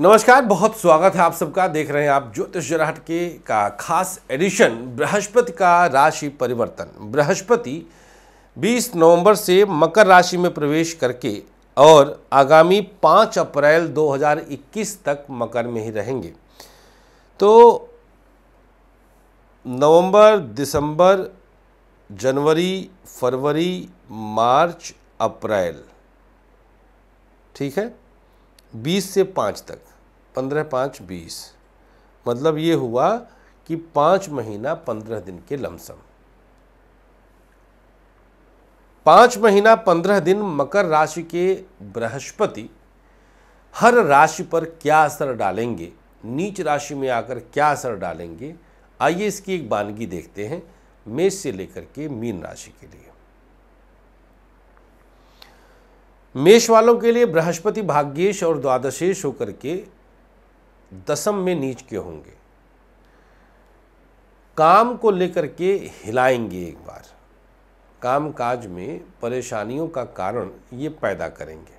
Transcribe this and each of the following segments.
नमस्कार बहुत स्वागत है आप सबका देख रहे हैं आप ज्योतिष जराहट के का खास एडिशन बृहस्पति का राशि परिवर्तन बृहस्पति 20 नवंबर से मकर राशि में प्रवेश करके और आगामी 5 अप्रैल 2021 तक मकर में ही रहेंगे तो नवंबर दिसंबर जनवरी फरवरी मार्च अप्रैल ठीक है बीस से पाँच तक पंद्रह पाँच बीस मतलब ये हुआ कि पाँच महीना पंद्रह दिन के लमसम पाँच महीना पंद्रह दिन मकर राशि के बृहस्पति हर राशि पर क्या असर डालेंगे नीच राशि में आकर क्या असर डालेंगे आइए इसकी एक बानगी देखते हैं मेष से लेकर के मीन राशि के लिए मेष वालों के लिए बृहस्पति भाग्येश और द्वादशेश होकर के दसम में नीच के होंगे काम को लेकर के हिलाएंगे एक बार काम काज में परेशानियों का कारण ये पैदा करेंगे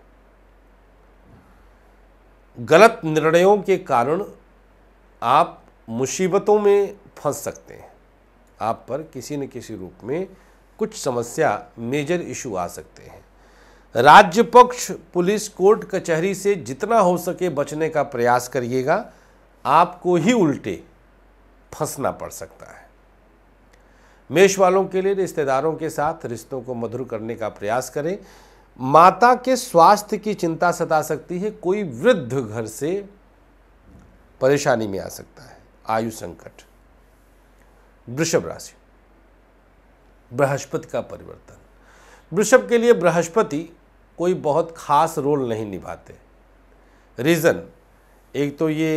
गलत निर्णयों के कारण आप मुसीबतों में फंस सकते हैं आप पर किसी न किसी रूप में कुछ समस्या मेजर इशू आ सकते हैं राज्य पक्ष पुलिस कोर्ट कचहरी से जितना हो सके बचने का प्रयास करिएगा आपको ही उल्टे फंसना पड़ सकता है मेष वालों के लिए रिश्तेदारों के साथ रिश्तों को मधुर करने का प्रयास करें माता के स्वास्थ्य की चिंता सता सकती है कोई वृद्ध घर से परेशानी में आ सकता है आयु संकट वृषभ राशि बृहस्पति का परिवर्तन वृषभ के लिए बृहस्पति कोई बहुत ख़ास रोल नहीं निभाते रीज़न एक तो ये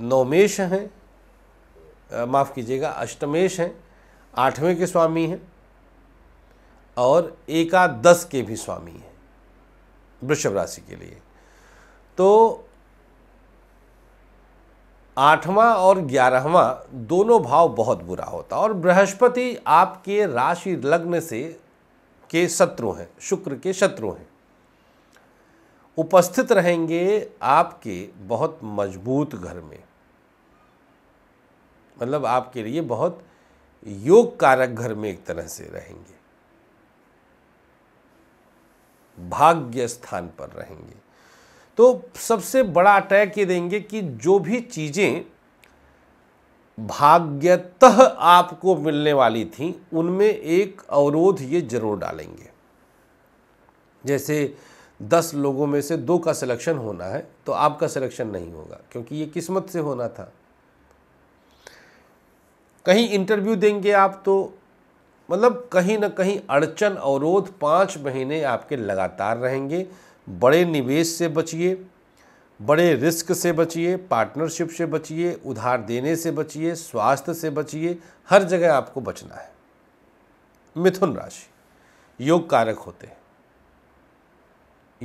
नवमेश हैं माफ़ कीजिएगा अष्टमेश हैं आठवें के स्वामी हैं और एकादश के भी स्वामी हैं वृषभ राशि के लिए तो आठवां और ग्यारहवां दोनों भाव बहुत बुरा होता और बृहस्पति आपके राशि लग्न से के शत्रु हैं शुक्र के शत्रु हैं उपस्थित रहेंगे आपके बहुत मजबूत घर में मतलब आपके लिए बहुत योग कारक घर में एक तरह से रहेंगे भाग्य स्थान पर रहेंगे तो सबसे बड़ा अटैक ये देंगे कि जो भी चीज़ें भाग्यतः आपको मिलने वाली थी उनमें एक अवरोध ये जरूर डालेंगे जैसे दस लोगों में से दो का सिलेक्शन होना है तो आपका सिलेक्शन नहीं होगा क्योंकि ये किस्मत से होना था कहीं इंटरव्यू देंगे आप तो मतलब कहीं ना कहीं अड़चन अवरोध पाँच महीने आपके लगातार रहेंगे बड़े निवेश से बचिए बड़े रिस्क से बचिए पार्टनरशिप से बचिए उधार देने से बचिए स्वास्थ्य से बचिए हर जगह आपको बचना है मिथुन राशि योग कारक होते हैं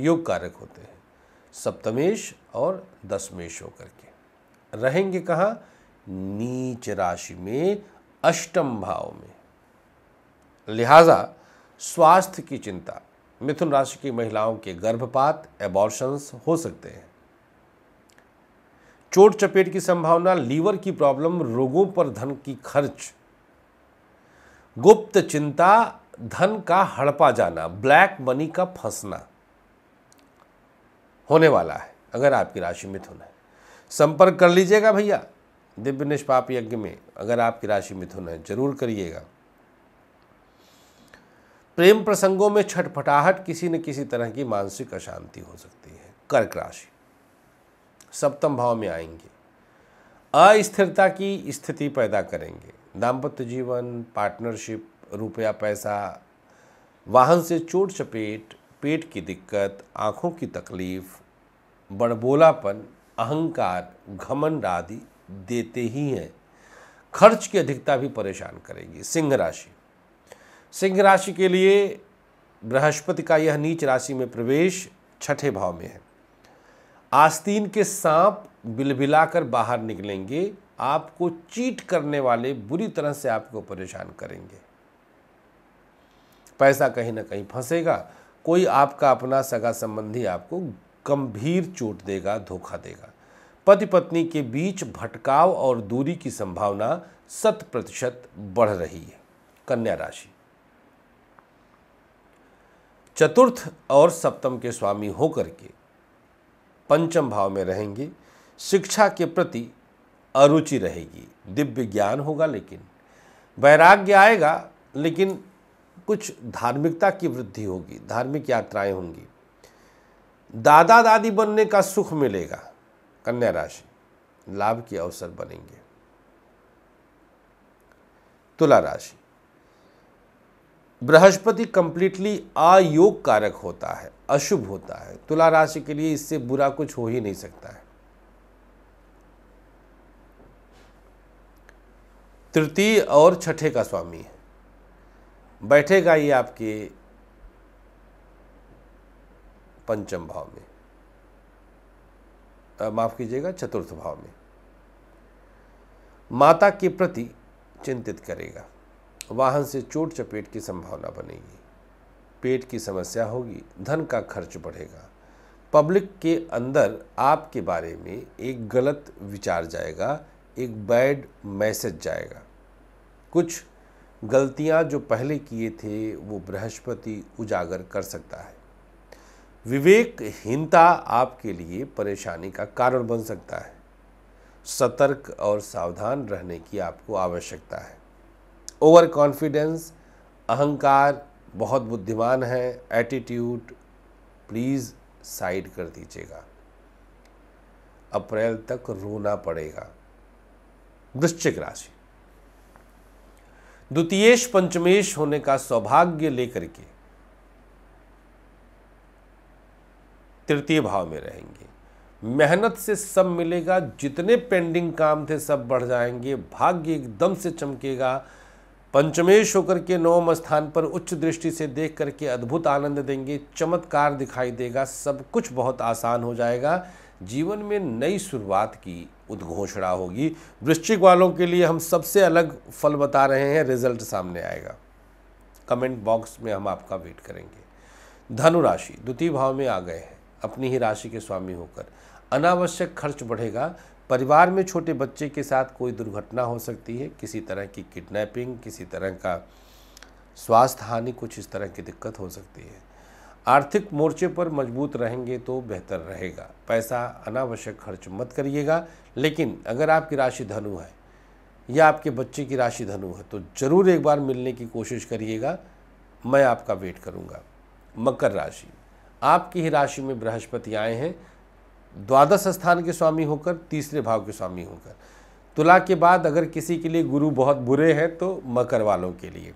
योग कारक होते हैं सप्तमेश और दसमेश होकर के रहेंगे कहाँ नीच राशि में अष्टम भाव में लिहाजा स्वास्थ्य की चिंता मिथुन राशि की महिलाओं के गर्भपात एबॉर्शंस हो सकते हैं चोट चपेट की संभावना लीवर की प्रॉब्लम रोगों पर धन की खर्च गुप्त चिंता धन का हड़पा जाना ब्लैक मनी का फंसना होने वाला है अगर आपकी राशि मिथुन है संपर्क कर लीजिएगा भैया दिव्य निष्पाप यज्ञ में अगर आपकी राशि मिथुन है जरूर करिएगा प्रेम प्रसंगों में छटपटाहट किसी न किसी तरह की मानसिक अशांति हो सकती है कर्क राशि सप्तम भाव में आएंगे अस्थिरता की स्थिति पैदा करेंगे दाम्पत्य जीवन पार्टनरशिप रुपया पैसा वाहन से चोट चपेट पेट की दिक्कत आँखों की तकलीफ बड़बोलापन अहंकार घमंड आदि देते ही हैं खर्च की अधिकता भी परेशान करेगी सिंह राशि सिंह राशि के लिए बृहस्पति का यह नीच राशि में प्रवेश छठे भाव में है आस्तीन के सांप बिलबिलाकर बाहर निकलेंगे आपको चीट करने वाले बुरी तरह से आपको परेशान करेंगे पैसा कहीं ना कहीं फंसेगा कोई आपका अपना सगा संबंधी आपको गंभीर चोट देगा धोखा देगा पति पत्नी के बीच भटकाव और दूरी की संभावना शत प्रतिशत बढ़ रही है कन्या राशि चतुर्थ और सप्तम के स्वामी होकर के पंचम भाव में रहेंगे शिक्षा के प्रति अरुचि रहेगी दिव्य ज्ञान होगा लेकिन वैराग्य आएगा लेकिन कुछ धार्मिकता की वृद्धि होगी धार्मिक यात्राएं होंगी दादा दादी बनने का सुख मिलेगा कन्या राशि लाभ के अवसर बनेंगे तुला राशि बृहस्पति कंप्लीटली अयोग कारक होता है अशुभ होता है तुला राशि के लिए इससे बुरा कुछ हो ही नहीं सकता है तृतीय और छठे का स्वामी है बैठेगा ये आपके पंचम भाव में माफ कीजिएगा चतुर्थ भाव में माता के प्रति चिंतित करेगा वाहन से चोट चपेट की संभावना बनेगी पेट की समस्या होगी धन का खर्च बढ़ेगा पब्लिक के अंदर आपके बारे में एक गलत विचार जाएगा एक बैड मैसेज जाएगा कुछ गलतियां जो पहले किए थे वो बृहस्पति उजागर कर सकता है विवेकहीनता आपके लिए परेशानी का कारण बन सकता है सतर्क और सावधान रहने की आपको आवश्यकता है ओवर कॉन्फिडेंस अहंकार बहुत बुद्धिमान है एटीट्यूड प्लीज़ साइड कर दीजिएगा अप्रैल तक रोना पड़ेगा वृश्चिक राशि द्वितीयेश पंचमेश होने का सौभाग्य लेकर के तृतीय भाव में रहेंगे मेहनत से सब मिलेगा जितने पेंडिंग काम थे सब बढ़ जाएंगे भाग्य एकदम से चमकेगा पंचमेश होकर के नवम स्थान पर उच्च दृष्टि से देख करके अद्भुत आनंद देंगे चमत्कार दिखाई देगा सब कुछ बहुत आसान हो जाएगा जीवन में नई शुरुआत की उद्घोषणा होगी वृश्चिक वालों के लिए हम सबसे अलग फल बता रहे हैं रिजल्ट सामने आएगा कमेंट बॉक्स में हम आपका वेट करेंगे धनु राशि द्वितीय भाव में आ गए हैं अपनी ही राशि के स्वामी होकर अनावश्यक खर्च बढ़ेगा परिवार में छोटे बच्चे के साथ कोई दुर्घटना हो सकती है किसी तरह की किडनैपिंग किसी तरह का स्वास्थ्य हानि कुछ इस तरह की दिक्कत हो सकती है आर्थिक मोर्चे पर मजबूत रहेंगे तो बेहतर रहेगा पैसा अनावश्यक खर्च मत करिएगा लेकिन अगर आपकी राशि धनु है या आपके बच्चे की राशि धनु है तो ज़रूर एक बार मिलने की कोशिश करिएगा मैं आपका वेट करूँगा मकर राशि आपकी ही राशि में बृहस्पति आए हैं द्वादश स्थान के स्वामी होकर तीसरे भाव के स्वामी होकर तुला के बाद अगर किसी के लिए गुरु बहुत बुरे हैं तो मकर वालों के लिए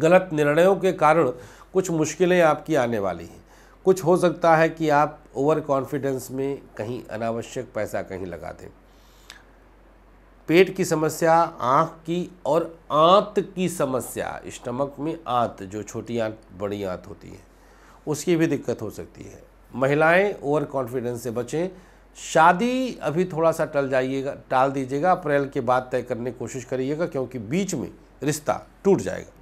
गलत निर्णयों के कारण कुछ मुश्किलें आपकी आने वाली हैं कुछ हो सकता है कि आप ओवर कॉन्फिडेंस में कहीं अनावश्यक पैसा कहीं लगा दें पेट की समस्या आँख की और आंत की समस्या स्टमक में आंत जो छोटी आंत बड़ी आंत होती है उसकी भी दिक्कत हो सकती है महिलाएं ओवर कॉन्फिडेंस से बचें शादी अभी थोड़ा सा टल जाइएगा टाल दीजिएगा अप्रैल के बाद तय करने की कोशिश करिएगा क्योंकि बीच में रिश्ता टूट जाएगा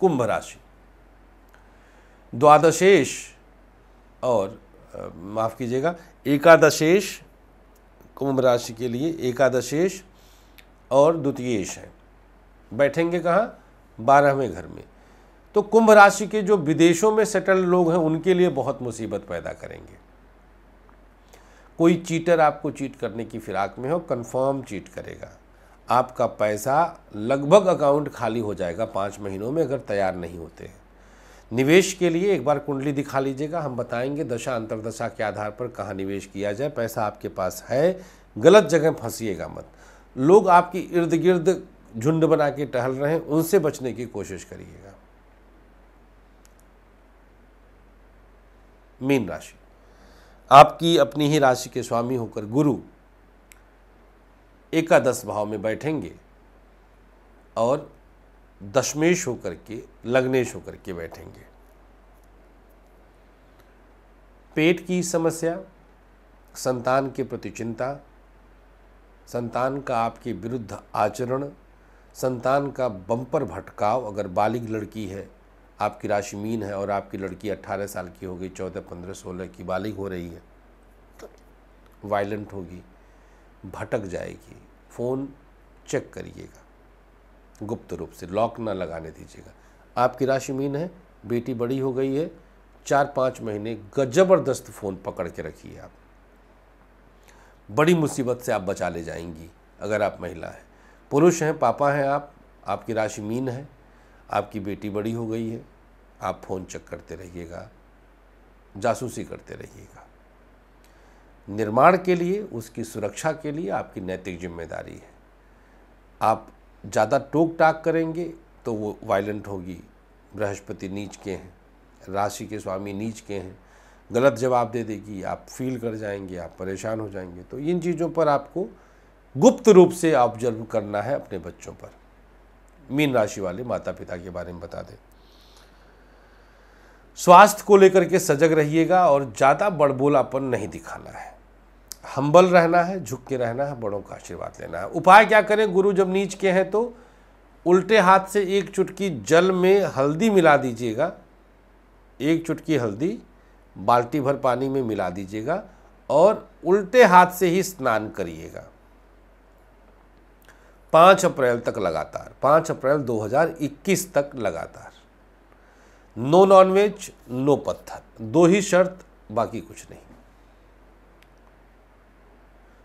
कुंभ राशि द्वादशेश और माफ़ कीजिएगा एकादशेश कुंभ राशि के लिए एकादशेश और द्वितीयेश है बैठेंगे कहाँ बारहवें घर में तो कुंभ राशि के जो विदेशों में सेटल लोग हैं उनके लिए बहुत मुसीबत पैदा करेंगे कोई चीटर आपको चीट करने की फिराक में हो कंफर्म चीट करेगा आपका पैसा लगभग अकाउंट खाली हो जाएगा पाँच महीनों में अगर तैयार नहीं होते हैं निवेश के लिए एक बार कुंडली दिखा लीजिएगा हम बताएंगे दशा अंतरदशा के आधार पर कहाँ निवेश किया जाए पैसा आपके पास है गलत जगह फंसीएगा मत लोग आपके इर्द गिर्द झुंड बना के टहल रहे हैं उनसे बचने की कोशिश करिएगा मीन राशि आपकी अपनी ही राशि के स्वामी होकर गुरु एकादश भाव में बैठेंगे और दशमेश होकर के लग्नेश होकर के बैठेंगे पेट की समस्या संतान के प्रति चिंता संतान का आपके विरुद्ध आचरण संतान का बम्पर भटकाव अगर बालिग लड़की है आपकी राशि मीन है और आपकी लड़की 18 साल की हो गई 14, 15, 16 की बालिग हो रही है वायलेंट होगी भटक जाएगी फ़ोन चेक करिएगा गुप्त रूप से लॉक ना लगाने दीजिएगा आपकी राशि मीन है बेटी बड़ी हो गई है चार पाँच महीने जबरदस्त फ़ोन पकड़ के रखिए आप बड़ी मुसीबत से आप बचा ले जाएंगी अगर आप महिला हैं पुरुष हैं पापा हैं आप आपकी राशि मीन है आपकी बेटी बड़ी हो गई है आप फ़ोन चेक करते रहिएगा जासूसी करते रहिएगा निर्माण के लिए उसकी सुरक्षा के लिए आपकी नैतिक जिम्मेदारी है आप ज़्यादा टोक टाक करेंगे तो वो वायलेंट होगी बृहस्पति नीच के हैं राशि के स्वामी नीच के हैं गलत जवाब दे देगी आप फील कर जाएंगे आप परेशान हो जाएंगे तो इन चीज़ों पर आपको गुप्त रूप से ऑब्जर्व करना है अपने बच्चों पर मीन राशि वाले माता पिता के बारे में बता दें स्वास्थ्य को लेकर के सजग रहिएगा और ज़्यादा बड़बोलापन नहीं दिखाना है हम्बल रहना है झुक के रहना है बड़ों का आशीर्वाद लेना है उपाय क्या करें गुरु जब नीच के हैं तो उल्टे हाथ से एक चुटकी जल में हल्दी मिला दीजिएगा एक चुटकी हल्दी बाल्टी भर पानी में मिला दीजिएगा और उल्टे हाथ से ही स्नान करिएगा पाँच अप्रैल तक लगातार पाँच अप्रैल 2021 तक लगातार नो नॉनवेज नो पत्थर दो ही शर्त बाकी कुछ नहीं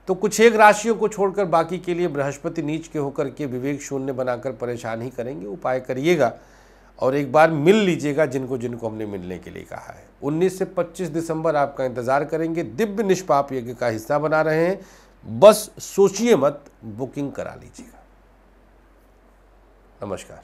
तो कुछ एक राशियों को छोड़कर बाकी के लिए बृहस्पति नीच के होकर के विवेक शून्य बनाकर परेशान ही करेंगे उपाय करिएगा और एक बार मिल लीजिएगा जिनको जिनको हमने मिलने के लिए कहा है 19 से 25 दिसंबर आपका इंतज़ार करेंगे दिव्य निष्पाप यज्ञ का हिस्सा बना रहे हैं बस सोचिए मत बुकिंग करा लीजिएगा નમસ્કાર